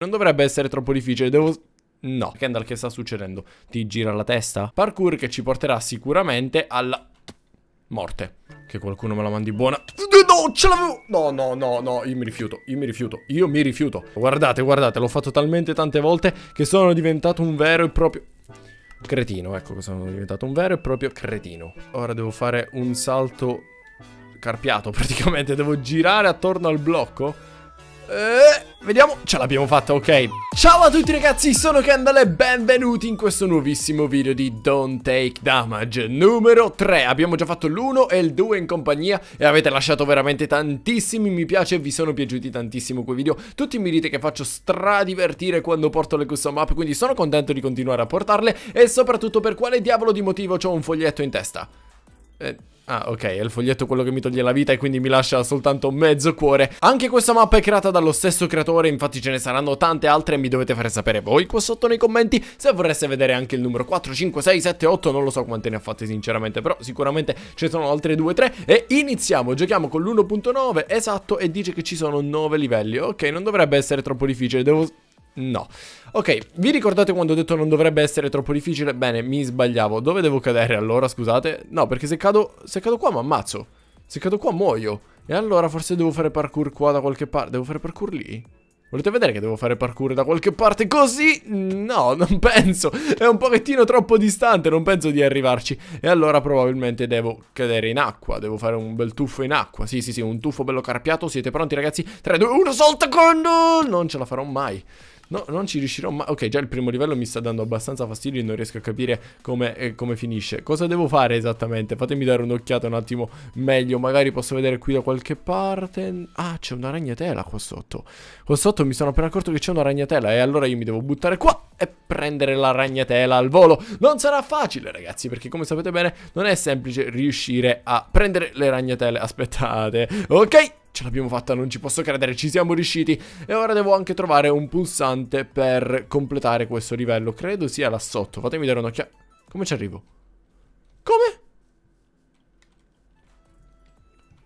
Non dovrebbe essere troppo difficile, devo... No. Kendall, che sta succedendo? Ti gira la testa? Parkour che ci porterà sicuramente alla... Morte. Che qualcuno me la mandi buona. No, ce l'avevo! No, no, no, no, io mi rifiuto, io mi rifiuto, io mi rifiuto. Guardate, guardate, l'ho fatto talmente tante volte che sono diventato un vero e proprio... Cretino, ecco che sono diventato un vero e proprio cretino. Ora devo fare un salto carpiato praticamente, devo girare attorno al blocco. Eeeh... Vediamo, ce l'abbiamo fatta, ok Ciao a tutti ragazzi, sono Kendall e benvenuti in questo nuovissimo video di Don't Take Damage Numero 3, abbiamo già fatto l'1 e il 2 in compagnia E avete lasciato veramente tantissimi mi piace, vi sono piaciuti tantissimo quei video Tutti mi dite che faccio stradivertire quando porto le custom up Quindi sono contento di continuare a portarle E soprattutto per quale diavolo di motivo ho un foglietto in testa eh, ah, ok, è il foglietto quello che mi toglie la vita e quindi mi lascia soltanto mezzo cuore. Anche questa mappa è creata dallo stesso creatore, infatti ce ne saranno tante altre e mi dovete fare sapere voi qua sotto nei commenti se vorreste vedere anche il numero 4, 5, 6, 7, 8, non lo so quante ne ha fatte sinceramente, però sicuramente ce ne sono altre 2, 3 e iniziamo, giochiamo con l'1.9, esatto, e dice che ci sono 9 livelli. Ok, non dovrebbe essere troppo difficile, devo No. Ok, vi ricordate quando ho detto non dovrebbe essere troppo difficile? Bene, mi sbagliavo. Dove devo cadere allora, scusate? No, perché se cado, se cado qua mi ammazzo. Se cado qua muoio. E allora forse devo fare parkour qua da qualche parte. Devo fare parkour lì? Volete vedere che devo fare parkour da qualche parte così? No, non penso. È un pochettino troppo distante, non penso di arrivarci. E allora probabilmente devo cadere in acqua. Devo fare un bel tuffo in acqua. Sì, sì, sì, un tuffo bello carpiato. Siete pronti ragazzi? 3, 2, 1, salta con... Non ce la farò mai. No, non ci riuscirò mai. Ok, già il primo livello mi sta dando abbastanza fastidio e non riesco a capire come, eh, come finisce. Cosa devo fare esattamente? Fatemi dare un'occhiata un attimo meglio. Magari posso vedere qui da qualche parte. Ah, c'è una ragnatela qua sotto. Qua sotto mi sono appena accorto che c'è una ragnatela. E allora io mi devo buttare qua e prendere la ragnatela al volo. Non sarà facile, ragazzi, perché come sapete bene non è semplice riuscire a prendere le ragnatele. Aspettate. Ok, Ce l'abbiamo fatta, non ci posso credere, ci siamo riusciti E ora devo anche trovare un pulsante per completare questo livello Credo sia là sotto, fatemi dare un'occhiata Come ci arrivo? Come?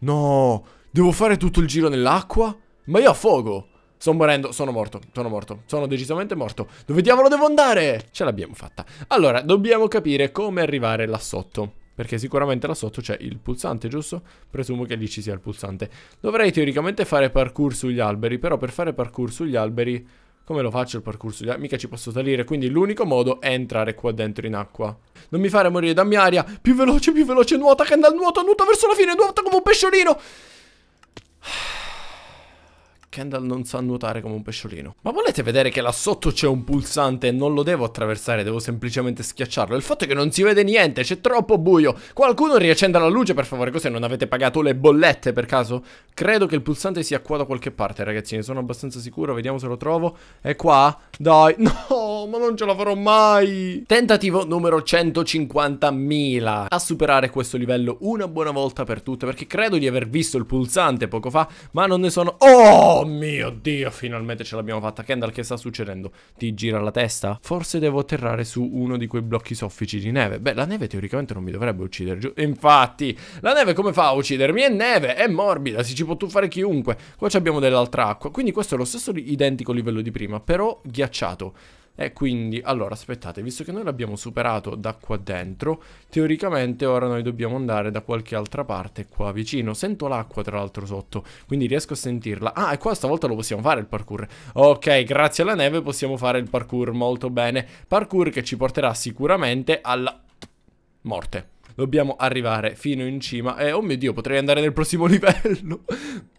No, devo fare tutto il giro nell'acqua? Ma io a fuoco Sto morendo, sono morto, sono morto, sono decisamente morto Dove diavolo devo andare? Ce l'abbiamo fatta Allora, dobbiamo capire come arrivare là sotto perché sicuramente là sotto c'è il pulsante, giusto? Presumo che lì ci sia il pulsante. Dovrei teoricamente fare parkour sugli alberi, però per fare parkour sugli alberi... Come lo faccio il parkour sugli alberi? Mica ci posso salire, quindi l'unico modo è entrare qua dentro in acqua. Non mi fare morire dammi aria! Più veloce, più veloce, nuota, che Kendall, nuota, nuota verso la fine, nuota come un pesciolino! Kendall non sa nuotare come un pesciolino. Ma volete vedere che là sotto c'è un pulsante e non lo devo attraversare, devo semplicemente schiacciarlo. Il fatto è che non si vede niente, c'è troppo buio. Qualcuno riaccenda la luce per favore, così non avete pagato le bollette per caso? Credo che il pulsante sia qua da qualche parte, ragazzi, ne sono abbastanza sicuro, vediamo se lo trovo. È qua? Dai, no, ma non ce la farò mai. Tentativo numero 150.000. A superare questo livello una buona volta per tutte, perché credo di aver visto il pulsante poco fa, ma non ne sono... Oh! Oh mio Dio, finalmente ce l'abbiamo fatta. Kendall, che sta succedendo? Ti gira la testa? Forse devo atterrare su uno di quei blocchi soffici di neve. Beh, la neve teoricamente non mi dovrebbe uccidere giù. Infatti, la neve come fa a uccidermi? È neve, è morbida, si ci può tuffare chiunque. Qua abbiamo dell'altra acqua, quindi questo è lo stesso identico livello di prima, però ghiacciato. E quindi, allora, aspettate, visto che noi l'abbiamo superato da qua dentro, teoricamente ora noi dobbiamo andare da qualche altra parte qua vicino. Sento l'acqua, tra l'altro, sotto, quindi riesco a sentirla. Ah, e qua stavolta lo possiamo fare il parkour. Ok, grazie alla neve possiamo fare il parkour, molto bene. Parkour che ci porterà sicuramente alla morte. Dobbiamo arrivare fino in cima. E oh mio Dio, potrei andare nel prossimo livello.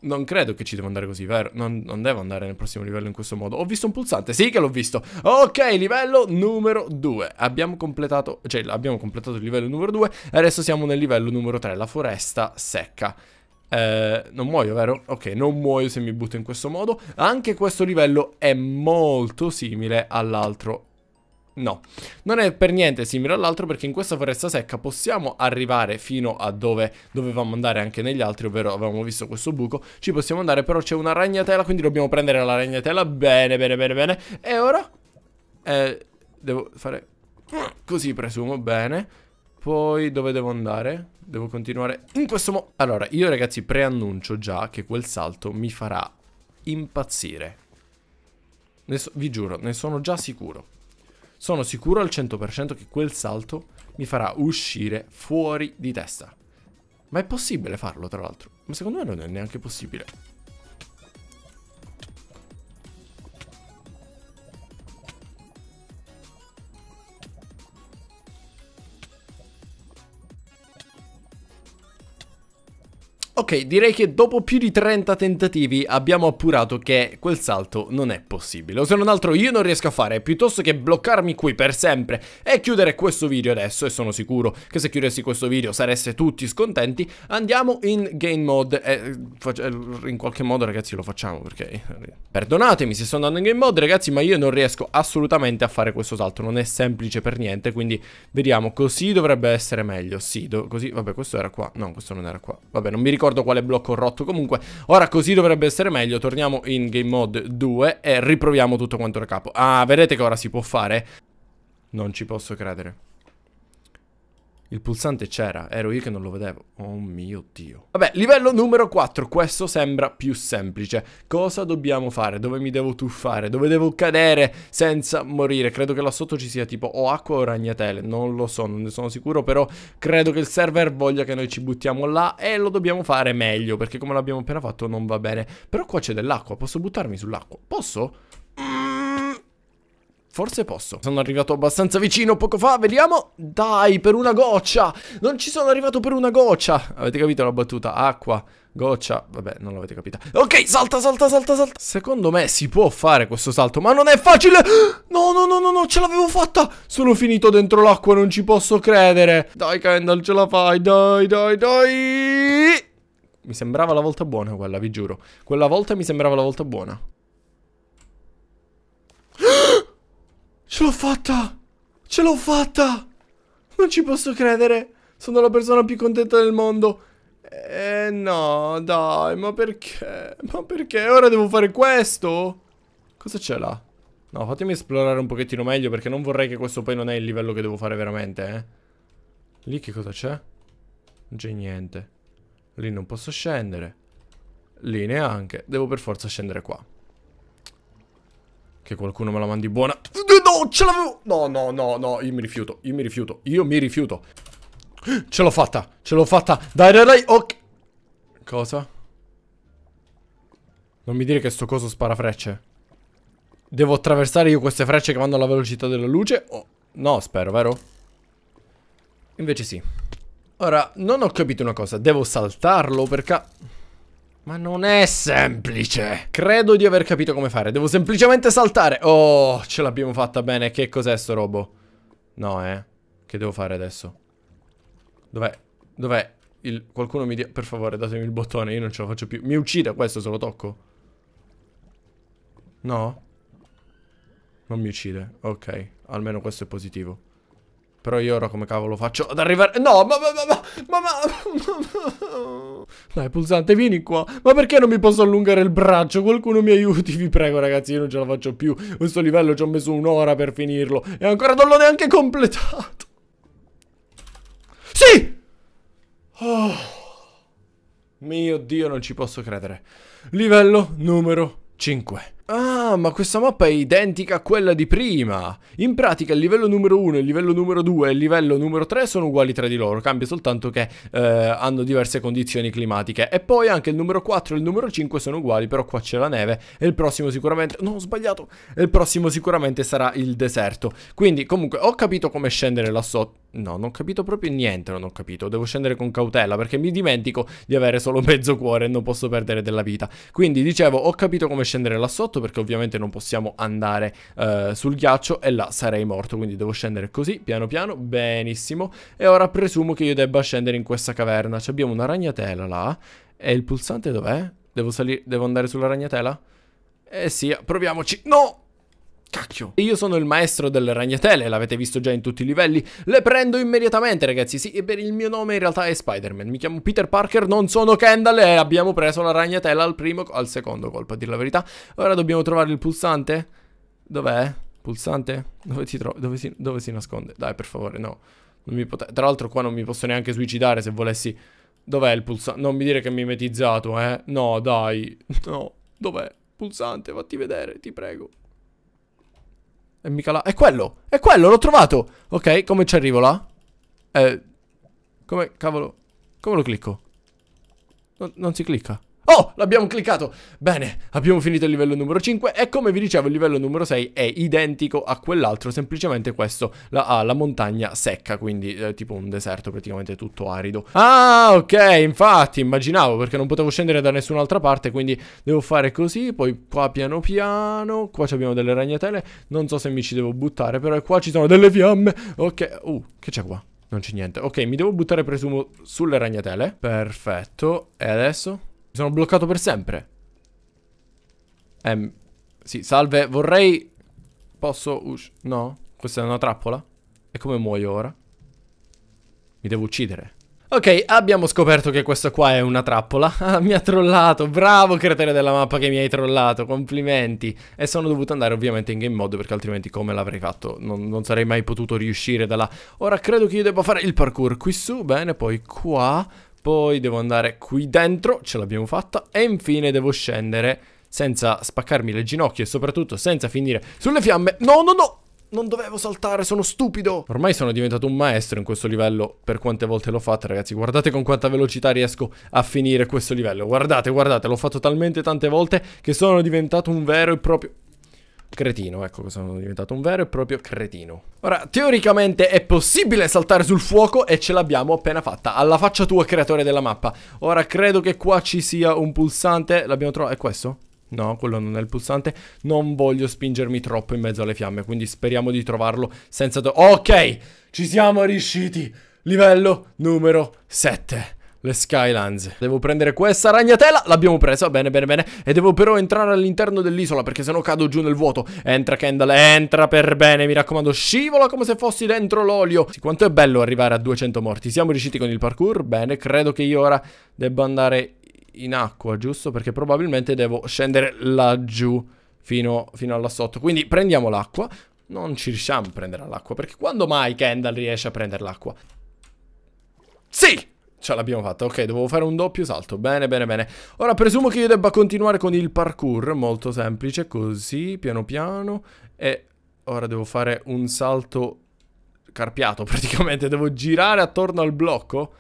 non credo che ci devo andare così, vero? Non, non, devo andare nel prossimo livello in questo modo. Ho visto un pulsante, sì che l'ho visto. Ok, livello numero 2. Abbiamo completato, cioè abbiamo completato il livello numero 2. E adesso siamo nel livello numero 3, la foresta secca. Eh, non muoio, vero? Ok, non muoio se mi butto in questo modo. Anche questo livello è molto simile all'altro No, non è per niente simile all'altro perché in questa foresta secca possiamo arrivare fino a dove dovevamo andare anche negli altri, ovvero avevamo visto questo buco, ci possiamo andare, però c'è una ragnatela, quindi dobbiamo prendere la ragnatela, bene, bene, bene, bene, e ora? Eh, devo fare così presumo, bene, poi dove devo andare? Devo continuare in questo modo. Allora, io ragazzi preannuncio già che quel salto mi farà impazzire. So vi giuro, ne sono già sicuro sono sicuro al 100% che quel salto mi farà uscire fuori di testa. Ma è possibile farlo, tra l'altro. Ma secondo me non è neanche possibile. direi che dopo più di 30 tentativi abbiamo appurato che quel salto non è possibile. O se non altro io non riesco a fare, piuttosto che bloccarmi qui per sempre e chiudere questo video adesso, e sono sicuro che se chiudessi questo video sareste tutti scontenti, andiamo in game mode e eh, eh, in qualche modo ragazzi lo facciamo perché... Eh, perdonatemi se sto andando in game mode ragazzi, ma io non riesco assolutamente a fare questo salto, non è semplice per niente, quindi vediamo, così dovrebbe essere meglio, sì, così, vabbè questo era qua, no questo non era qua, vabbè non mi ricordo quale blocco ho rotto. Comunque, ora così dovrebbe essere meglio. Torniamo in game mode 2 e riproviamo tutto quanto da capo. Ah, vedete che ora si può fare? Non ci posso credere. Il pulsante c'era, ero io che non lo vedevo. Oh mio Dio. Vabbè, livello numero 4, questo sembra più semplice. Cosa dobbiamo fare? Dove mi devo tuffare? Dove devo cadere senza morire? Credo che là sotto ci sia tipo o acqua o ragnatele, non lo so, non ne sono sicuro, però credo che il server voglia che noi ci buttiamo là e lo dobbiamo fare meglio, perché come l'abbiamo appena fatto non va bene. Però qua c'è dell'acqua, posso buttarmi sull'acqua? Posso? Forse posso. Sono arrivato abbastanza vicino poco fa, vediamo. Dai, per una goccia. Non ci sono arrivato per una goccia. Avete capito la battuta? Acqua. Goccia, vabbè, non l'avete capita. Ok, salta, salta, salta, salta. Secondo me si può fare questo salto, ma non è facile. No, no, no, no, no, ce l'avevo fatta. Sono finito dentro l'acqua, non ci posso credere. Dai, Kendall, ce la fai. Dai, dai, dai. Mi sembrava la volta buona quella, vi giuro. Quella volta mi sembrava la volta buona. Ah! Ce l'ho fatta! Ce l'ho fatta! Non ci posso credere! Sono la persona più contenta del mondo! Eh no, dai, ma perché? Ma perché? Ora devo fare questo? Cosa c'è là? No, fatemi esplorare un pochettino meglio perché non vorrei che questo poi non è il livello che devo fare veramente, eh. Lì che cosa c'è? Non c'è niente. Lì non posso scendere. Lì neanche. Devo per forza scendere qua. Che qualcuno me la mandi buona. No, ce l'avevo. No, no, no, no. Io mi rifiuto. Io mi rifiuto. Io mi rifiuto. Ce l'ho fatta. Ce l'ho fatta. Dai, dai, dai. Ok. Cosa? Non mi dire che sto coso spara frecce. Devo attraversare io queste frecce che vanno alla velocità della luce? Oh. No, spero, vero? Invece sì. Ora, non ho capito una cosa. Devo saltarlo perché... Ma non è semplice. Credo di aver capito come fare. Devo semplicemente saltare. Oh, ce l'abbiamo fatta bene. Che cos'è sto robo? No, eh. Che devo fare adesso? Dov'è? Dov'è? Il... Qualcuno mi dia... Per favore, datemi il bottone. Io non ce la faccio più. Mi uccide questo se lo tocco. No? Non mi uccide. Ok. Almeno questo è positivo. Però io ora come cavolo faccio ad arrivare... No, ma... ma, ma, ma. Ma ma... Dai, pulsante, vieni qua. Ma perché non mi posso allungare il braccio? Qualcuno mi aiuti, vi prego, ragazzi. Io non ce la faccio più. Questo livello ci ho messo un'ora per finirlo. E ancora non l'ho neanche completato. Sì! Oh. Mio Dio, non ci posso credere. Livello numero 5. Ah. Ah, ma questa mappa è identica a quella di prima. In pratica il livello numero 1, il livello numero 2 e il livello numero 3 sono uguali tra di loro, cambia soltanto che eh, hanno diverse condizioni climatiche. E poi anche il numero 4 e il numero 5 sono uguali, però qua c'è la neve e il prossimo sicuramente... No, ho sbagliato! E il prossimo sicuramente sarà il deserto. Quindi comunque ho capito come scendere là sotto. No, non ho capito proprio niente, non ho capito. Devo scendere con cautela perché mi dimentico di avere solo mezzo cuore e non posso perdere della vita. Quindi, dicevo, ho capito come scendere là sotto perché ovviamente non possiamo andare eh, sul ghiaccio e là sarei morto. Quindi devo scendere così, piano piano, benissimo. E ora presumo che io debba scendere in questa caverna. Ci abbiamo una ragnatela là. E il pulsante dov'è? Devo salire, devo andare sulla ragnatela? Eh sì, proviamoci. No! Cacchio. Io sono il maestro delle ragnatele, l'avete visto già in tutti i livelli. Le prendo immediatamente, ragazzi. Sì, e per il mio nome in realtà è Spider-Man. Mi chiamo Peter Parker, non sono Kendall e abbiamo preso la ragnatela al primo, al secondo colpo, a dire la verità. Ora dobbiamo trovare il pulsante. Dov'è? Pulsante? Dove si Dove si, dove si nasconde? Dai, per favore, no. Non mi Tra l'altro qua non mi posso neanche suicidare se volessi... Dov'è il pulsante? Non mi dire che è mimetizzato, eh. No, dai. No. Dov'è? Pulsante, fatti vedere, ti prego. E mica là. È quello. È quello, l'ho trovato. Ok, come ci arrivo là? Eh... Come, cavolo... Come lo clicco? non, non si clicca. Oh, l'abbiamo cliccato! Bene, abbiamo finito il livello numero 5 e come vi dicevo il livello numero 6 è identico a quell'altro, semplicemente questo la, ha ah, la montagna secca, quindi eh, tipo un deserto praticamente tutto arido. Ah, ok, infatti, immaginavo, perché non potevo scendere da nessun'altra parte, quindi devo fare così, poi qua piano piano, qua abbiamo delle ragnatele, non so se mi ci devo buttare, però qua ci sono delle fiamme, ok, uh, che c'è qua? Non c'è niente, ok, mi devo buttare presumo sulle ragnatele, perfetto, e adesso sono bloccato per sempre. Ehm, sì, salve, vorrei... Posso uscire? No? Questa è una trappola? E come muoio ora? Mi devo uccidere. Ok, abbiamo scoperto che questa qua è una trappola. Ah, mi ha trollato. Bravo creatore della mappa che mi hai trollato. Complimenti. E sono dovuto andare ovviamente in game mode perché altrimenti come l'avrei fatto? Non, non, sarei mai potuto riuscire da là. Ora credo che io debba fare il parkour qui su. Bene, poi qua. Poi devo andare qui dentro, ce l'abbiamo fatta. E infine devo scendere senza spaccarmi le ginocchia e soprattutto senza finire sulle fiamme. No, no, no! Non dovevo saltare, sono stupido! Ormai sono diventato un maestro in questo livello per quante volte l'ho fatto, ragazzi. Guardate con quanta velocità riesco a finire questo livello. Guardate, guardate, l'ho fatto talmente tante volte che sono diventato un vero e proprio... Cretino, ecco sono diventato un vero e proprio cretino. Ora, teoricamente è possibile saltare sul fuoco e ce l'abbiamo appena fatta. Alla faccia tua, creatore della mappa. Ora, credo che qua ci sia un pulsante. L'abbiamo trovato. È questo? No, quello non è il pulsante. Non voglio spingermi troppo in mezzo alle fiamme, quindi speriamo di trovarlo senza... ok, ci siamo riusciti. Livello numero 7 le Skylands. Devo prendere questa ragnatela. L'abbiamo presa. Bene, bene, bene. E devo però entrare all'interno dell'isola perché sennò cado giù nel vuoto. Entra Kendall, entra per bene. Mi raccomando, scivola come se fossi dentro l'olio. Sì, quanto è bello arrivare a 200 morti. Siamo riusciti con il parkour. Bene, credo che io ora debba andare in acqua, giusto? Perché probabilmente devo scendere laggiù fino, fino là sotto. Quindi prendiamo l'acqua. Non ci riusciamo a prendere l'acqua perché quando mai Kendall riesce a prendere l'acqua? Sì! Ce l'abbiamo fatta, ok, dovevo fare un doppio salto, bene, bene, bene. Ora presumo che io debba continuare con il parkour, molto semplice, così, piano piano. E ora devo fare un salto carpiato, praticamente, devo girare attorno al blocco.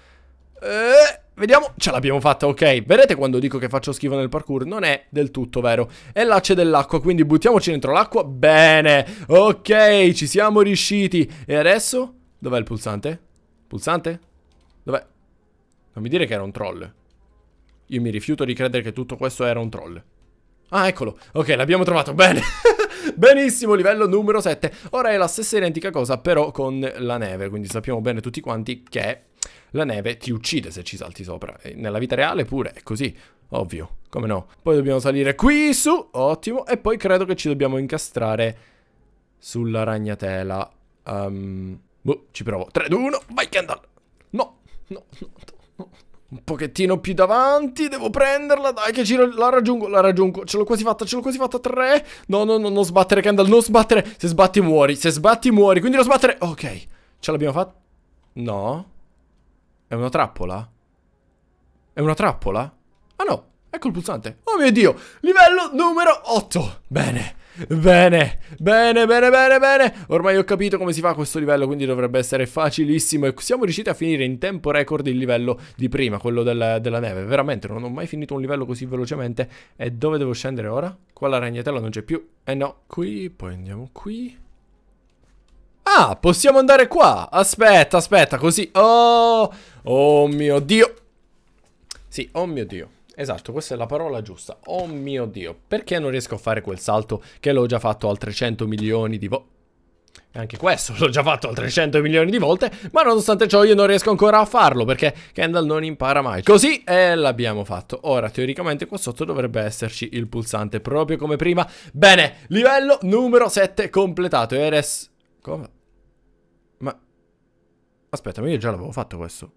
Eh, vediamo, ce l'abbiamo fatta, ok. Vedete quando dico che faccio schifo nel parkour? Non è del tutto vero. E là c'è dell'acqua, quindi buttiamoci dentro l'acqua, bene. Ok, ci siamo riusciti. E adesso? Dov'è il pulsante? Pulsante? Dov'è? Non mi dire che era un troll. Io mi rifiuto di credere che tutto questo era un troll. Ah, eccolo. Ok, l'abbiamo trovato. Bene. Benissimo, livello numero 7. Ora è la stessa identica cosa, però con la neve. Quindi sappiamo bene tutti quanti che la neve ti uccide se ci salti sopra. E nella vita reale pure è così. Ovvio. Come no? Poi dobbiamo salire qui su. Ottimo. E poi credo che ci dobbiamo incastrare sulla ragnatela. Um, boh, ci provo. 3, 2, 1. Vai, Kendall. No, no, no. Un pochettino più davanti, devo prenderla, dai che giro, la raggiungo, la raggiungo, ce l'ho quasi fatta, ce l'ho quasi fatta, tre, no, no, no, non sbattere Kendall, non sbattere, se sbatti muori, se sbatti muori, quindi lo sbattere, ok, ce l'abbiamo fatta, no, è una trappola, è una trappola, ah no, ecco il pulsante, oh mio dio, livello numero 8, bene, Bene, bene, bene, bene, bene. Ormai ho capito come si fa questo livello, quindi dovrebbe essere facilissimo. E siamo riusciti a finire in tempo record il livello di prima, quello della, della neve. Veramente, non ho mai finito un livello così velocemente. E dove devo scendere ora? Qua la ragnatella non c'è più. Eh no, qui, poi andiamo qui. Ah, possiamo andare qua. Aspetta, aspetta, così. Oh, oh mio Dio. Sì, oh mio Dio. Esatto, questa è la parola giusta. Oh mio Dio, perché non riesco a fare quel salto che l'ho già fatto altre 100 milioni di volte? E anche questo l'ho già fatto altre 100 milioni di volte, ma nonostante ciò io non riesco ancora a farlo perché Kendall non impara mai. Così eh, l'abbiamo fatto. Ora, teoricamente qua sotto dovrebbe esserci il pulsante, proprio come prima. Bene, livello numero 7 completato. Eres... Come? Ma... Aspetta, ma io già l'avevo fatto questo.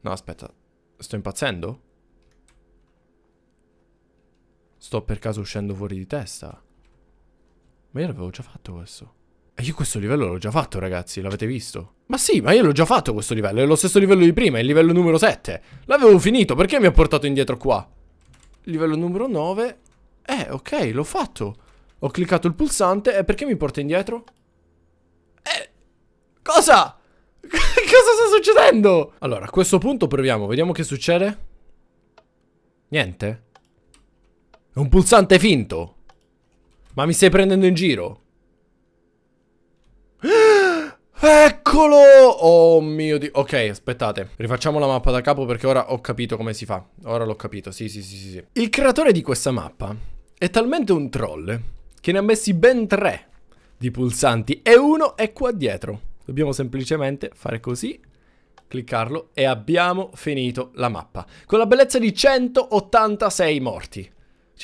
No, aspetta, Sto impazzendo? Sto per caso uscendo fuori di testa? Ma io l'avevo già fatto questo. E io questo livello l'ho già fatto, ragazzi, l'avete visto? Ma sì, ma io l'ho già fatto questo livello, è lo stesso livello di prima, è il livello numero 7. L'avevo finito, perché mi ha portato indietro qua? Livello numero 9. Eh, ok, l'ho fatto. Ho cliccato il pulsante, e perché mi porta indietro? Eh, cosa? cosa sta succedendo? Allora, a questo punto proviamo, vediamo che succede. Niente. È un pulsante finto. Ma mi stai prendendo in giro? Eccolo! Oh mio dio. Ok, aspettate. Rifacciamo la mappa da capo perché ora ho capito come si fa. Ora l'ho capito. Sì, sì, sì, sì, sì. Il creatore di questa mappa è talmente un troll che ne ha messi ben tre di pulsanti e uno è qua dietro. Dobbiamo semplicemente fare così cliccarlo e abbiamo finito la mappa. Con la bellezza di 186 morti.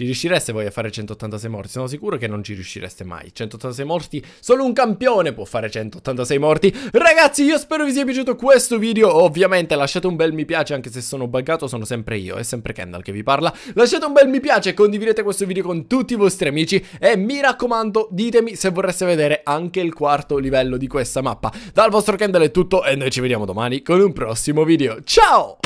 Ci riuscireste voi a fare 186 morti? Sono sicuro che non ci riuscireste mai. 186 morti, solo un campione può fare 186 morti. Ragazzi, io spero vi sia piaciuto questo video. Ovviamente lasciate un bel mi piace, anche se sono buggato, sono sempre io, è sempre Kendall che vi parla. Lasciate un bel mi piace, condividete questo video con tutti i vostri amici e mi raccomando, ditemi se vorreste vedere anche il quarto livello di questa mappa. Dal vostro Kendall è tutto e noi ci vediamo domani con un prossimo video. Ciao!